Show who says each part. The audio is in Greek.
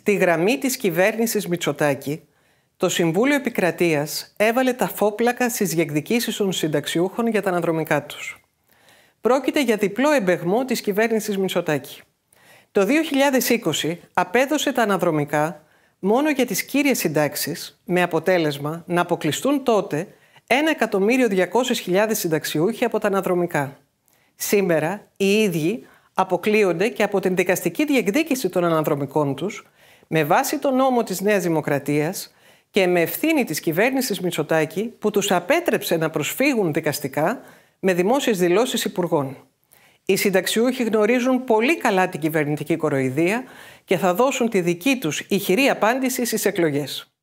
Speaker 1: Στη γραμμή της κυβέρνησης Μητσοτάκη, το Συμβούλιο Επικρατείας έβαλε τα φόπλακα στις διεκδικήσεις των συνταξιούχων για τα αναδρομικά τους. Πρόκειται για διπλό εμπεγμό της κυβέρνησης Μητσοτάκη. Το 2020 απέδωσε τα αναδρομικά μόνο για τις κύριες συντάξεις, με αποτέλεσμα να αποκλειστούν τότε 1.200.000 συνταξιούχοι από τα αναδρομικά. Σήμερα οι ίδιοι αποκλείονται και από την δικαστική διεκδίκηση των αναδρομικών τους με βάση τον νόμο της Νέας Δημοκρατίας και με ευθύνη της κυβέρνησης Μητσοτάκη που τους απέτρεψε να προσφύγουν δικαστικά με δημόσιες δηλώσεις υπουργών. Οι συνταξιούχοι γνωρίζουν πολύ καλά την κυβερνητική κοροϊδία και θα δώσουν τη δική τους ηχηρή απάντηση στις εκλογές.